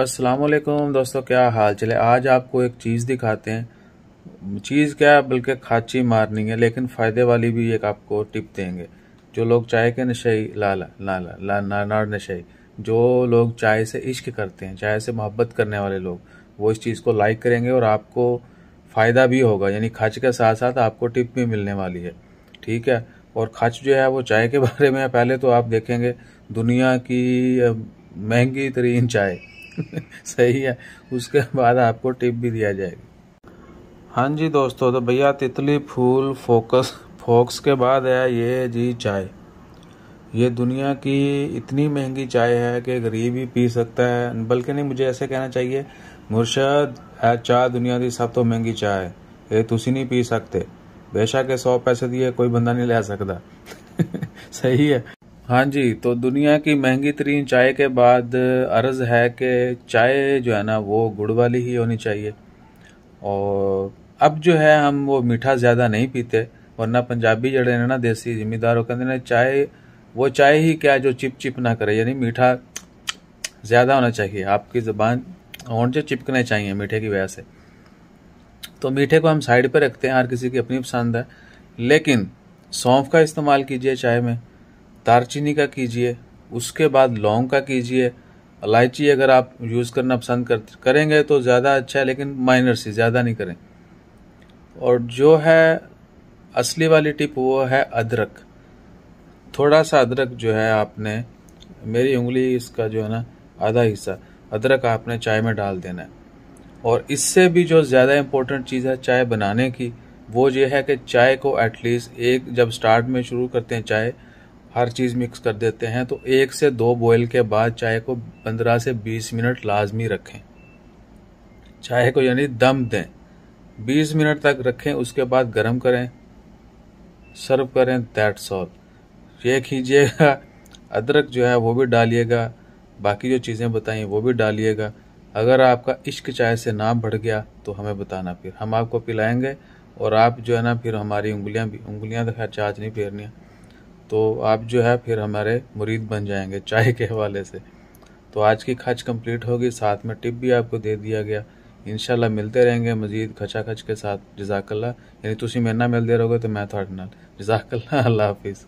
असलकुम दोस्तों क्या हाल चले आज आपको एक चीज़ दिखाते हैं चीज़ क्या बल्कि खाची मारनी है लेकिन फ़ायदे वाली भी एक आपको टिप देंगे जो लोग चाय के नशे लाला लाला ला ना ना नशे जो लोग चाय से इश्क करते हैं चाय से मोहब्बत करने वाले लोग वो इस चीज़ को लाइक करेंगे और आपको फ़ायदा भी होगा यानी खच के साथ साथ आपको टिप भी मिलने वाली है ठीक है और खच जो है वो चाय के बारे में पहले तो आप देखेंगे दुनिया की महंगी तरीन चाय सही है उसके बाद आपको टिप भी दिया जाएगी हाँ जी दोस्तों तो भैया तितली फूल फोकस फोक्स के बाद है ये जी चाय ये दुनिया की इतनी महंगी चाय है कि गरीब ही पी सकता है बल्कि नहीं मुझे ऐसे कहना चाहिए मुर्शद है चाय दुनिया की सब तो महंगी चाय है ये तुम नहीं पी सकते बेशक सौ पैसे दिए कोई बंदा नहीं ले सकता सही है हाँ जी तो दुनिया की महंगी तरीन चाय के बाद अर्ज़ है कि चाय जो है ना वो गुड़ वाली ही होनी चाहिए और अब जो है हम वो मीठा ज़्यादा नहीं पीते वरना पंजाबी जड़े ने ना देसी जिम्मेदार वो कहते चाय वो चाय ही क्या जो चिप चिप ना करे यानी मीठा ज़्यादा होना चाहिए आपकी ज़बान और चिपकने चाहिए मीठे की वजह से तो मीठे को हम साइड पर रखते हैं हर किसी की अपनी पसंद है लेकिन सौंफ का इस्तेमाल कीजिए चाय में दारचीनी का कीजिए उसके बाद लौंग का कीजिए इलायची अगर आप यूज़ करना पसंद कर करेंगे तो ज़्यादा अच्छा है लेकिन माइनर से ज़्यादा नहीं करें और जो है असली वाली टिप वो है अदरक थोड़ा सा अदरक जो है आपने मेरी उंगली इसका जो है ना आधा हिस्सा अदरक आपने चाय में डाल देना है और इससे भी जो ज़्यादा इम्पोर्टेंट चीज़ है चाय बनाने की वो ये है कि चाय को एटलीस्ट एक जब स्टार्ट में शुरू करते हैं चाय हर चीज़ मिक्स कर देते हैं तो एक से दो बॉयल के बाद चाय को पंद्रह से बीस मिनट लाजमी रखें चाय को यानी दम दें बीस मिनट तक रखें उसके बाद गर्म करें सर्व करें दैट सॉल ये कीजिएगा अदरक जो है वो भी डालिएगा बाकी जो चीज़ें बताई वो भी डालिएगा अगर आपका इश्क चाय से ना बढ़ गया तो हमें बताना फिर हम आपको पिलाएंगे और आप जो है ना फिर हमारी उंगलियां भी उंगलियां तो खैर चाच नहीं फेरनियाँ तो आप जो है फिर हमारे मुरीद बन जाएंगे चाय के हवाले से तो आज की खच कंप्लीट होगी साथ में टिप भी आपको दे दिया गया इन मिलते रहेंगे मजीद खचा खच के साथ जजाकल्ला यानी तुम मेरे ना मिलते रहोगे तो मैं थोड़े नजाकल्ला अल्लाह हाफिज़